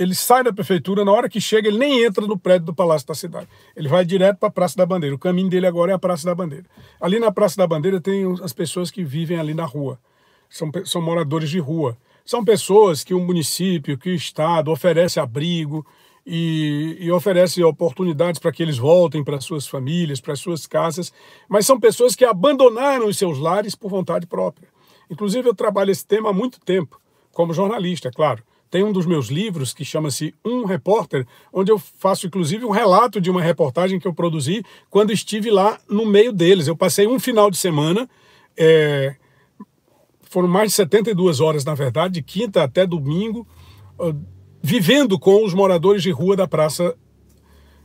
ele sai da prefeitura, na hora que chega, ele nem entra no prédio do Palácio da Cidade. Ele vai direto para a Praça da Bandeira. O caminho dele agora é a Praça da Bandeira. Ali na Praça da Bandeira tem as pessoas que vivem ali na rua. São, são moradores de rua. São pessoas que o município, que o Estado oferece abrigo e, e oferece oportunidades para que eles voltem para suas famílias, para suas casas. Mas são pessoas que abandonaram os seus lares por vontade própria. Inclusive, eu trabalho esse tema há muito tempo, como jornalista, é claro. Tem um dos meus livros que chama-se Um Repórter, onde eu faço inclusive um relato de uma reportagem que eu produzi quando estive lá no meio deles. Eu passei um final de semana, é... foram mais de 72 horas, na verdade, de quinta até domingo, ah, vivendo com os moradores de rua da Praça,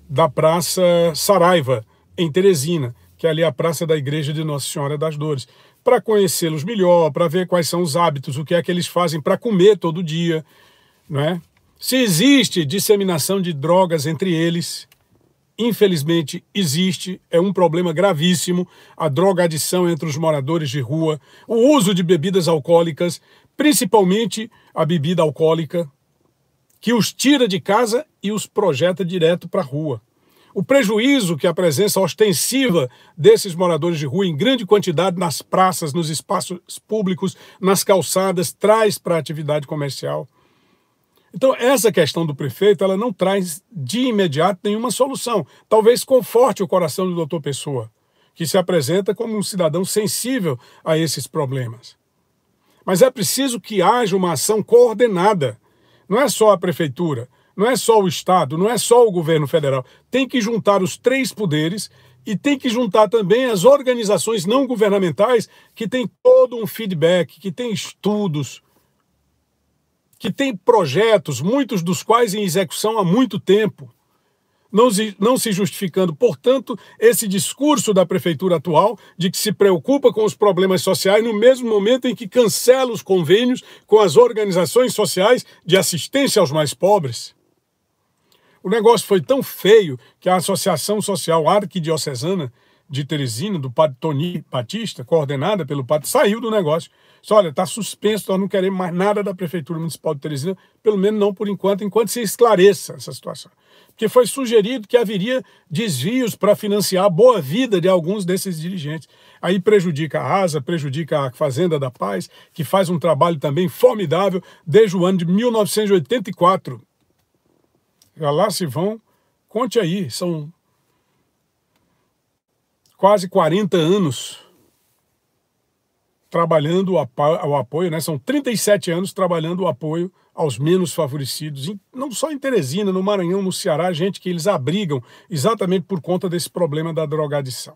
da praça Saraiva, em Teresina, que é ali a Praça da Igreja de Nossa Senhora das Dores para conhecê-los melhor, para ver quais são os hábitos, o que é que eles fazem para comer todo dia, não é? Se existe disseminação de drogas entre eles, infelizmente existe, é um problema gravíssimo a drogadição entre os moradores de rua, o uso de bebidas alcoólicas, principalmente a bebida alcoólica, que os tira de casa e os projeta direto para a rua. O prejuízo que a presença ostensiva desses moradores de rua em grande quantidade nas praças, nos espaços públicos, nas calçadas, traz para a atividade comercial então, essa questão do prefeito, ela não traz de imediato nenhuma solução. Talvez conforte o coração do doutor Pessoa, que se apresenta como um cidadão sensível a esses problemas. Mas é preciso que haja uma ação coordenada. Não é só a prefeitura, não é só o Estado, não é só o governo federal. Tem que juntar os três poderes e tem que juntar também as organizações não governamentais que têm todo um feedback, que têm estudos, que tem projetos, muitos dos quais em execução há muito tempo, não se, não se justificando. Portanto, esse discurso da prefeitura atual de que se preocupa com os problemas sociais no mesmo momento em que cancela os convênios com as organizações sociais de assistência aos mais pobres. O negócio foi tão feio que a Associação Social Arquidiocesana de Teresina, do padre Toni Batista, coordenada pelo padre, saiu do negócio. Disse, olha, está suspenso, nós não queremos mais nada da Prefeitura Municipal de Teresina, pelo menos não por enquanto, enquanto se esclareça essa situação. Porque foi sugerido que haveria desvios para financiar a boa vida de alguns desses dirigentes. Aí prejudica a Asa, prejudica a Fazenda da Paz, que faz um trabalho também formidável desde o ano de 1984. Já lá se vão, conte aí, são quase 40 anos trabalhando o apoio, né? São 37 anos trabalhando o apoio aos menos favorecidos, não só em Teresina, no Maranhão, no Ceará, gente que eles abrigam exatamente por conta desse problema da drogadição.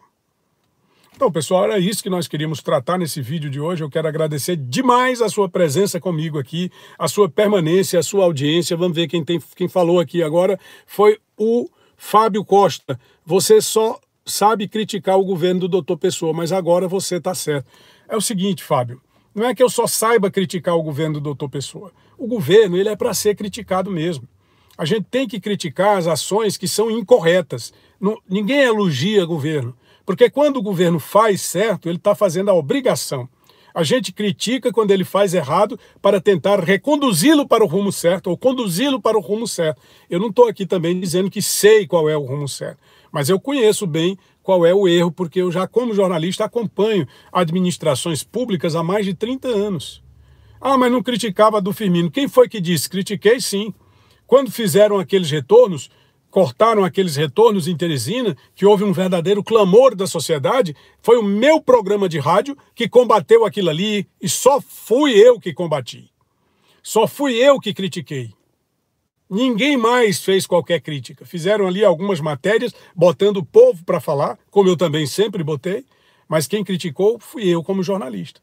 Então, pessoal, era isso que nós queríamos tratar nesse vídeo de hoje. Eu quero agradecer demais a sua presença comigo aqui, a sua permanência, a sua audiência. Vamos ver quem, tem, quem falou aqui agora. Foi o Fábio Costa. Você só sabe criticar o governo do doutor Pessoa, mas agora você está certo. É o seguinte, Fábio, não é que eu só saiba criticar o governo do doutor Pessoa. O governo ele é para ser criticado mesmo. A gente tem que criticar as ações que são incorretas. Não, ninguém elogia governo, porque quando o governo faz certo, ele está fazendo a obrigação. A gente critica quando ele faz errado para tentar reconduzi-lo para o rumo certo ou conduzi-lo para o rumo certo. Eu não estou aqui também dizendo que sei qual é o rumo certo. Mas eu conheço bem qual é o erro, porque eu já, como jornalista, acompanho administrações públicas há mais de 30 anos. Ah, mas não criticava do Firmino. Quem foi que disse? Critiquei sim. Quando fizeram aqueles retornos, cortaram aqueles retornos em Teresina, que houve um verdadeiro clamor da sociedade, foi o meu programa de rádio que combateu aquilo ali e só fui eu que combati. Só fui eu que critiquei. Ninguém mais fez qualquer crítica. Fizeram ali algumas matérias, botando o povo para falar, como eu também sempre botei, mas quem criticou fui eu como jornalista.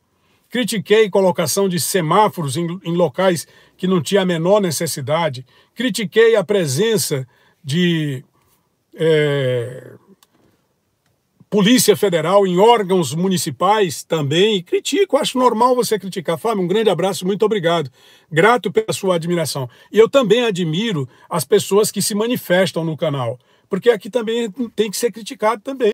Critiquei colocação de semáforos em, em locais que não tinha a menor necessidade. Critiquei a presença de é, Polícia Federal, em órgãos municipais também. Critico, acho normal você criticar. Fábio, um grande abraço, muito obrigado. Grato pela sua admiração. E eu também admiro as pessoas que se manifestam no canal, porque aqui também tem que ser criticado também.